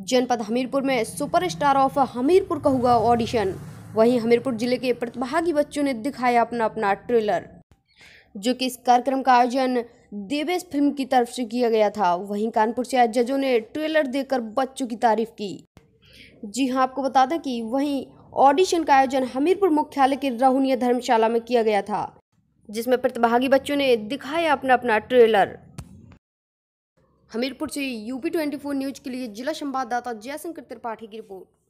जनपद हमीरपुर में superstar of Hamirpur का हुआ ऑडिशन वहीं हमीरपुर जिले के प्रतिभागी बच्चों ने दिखाया अपना अपना ट्रेलर जो कि इस कार्यक्रम का आयोजन देवेश फिल्म की तरफ से किया गया था वहीं कानपुर से जजों ने ट्रेलर देकर बच्चों की तारीफ की जी हाँ आपको बता दें कि वहीं ऑडिशन का आयोजन हमीरपुर मुख्यालय के रहुनिया धर्मशाला में किया गया था जिसमें प्रतिभागी बच्चों ने दिखाया अपना अपना ट्रेलर हमीरपुर से यूपी ट्वेंटी फोर न्यूज के लिए जिला संवाददाता जयशंकर त्रिपाठी की रिपोर्ट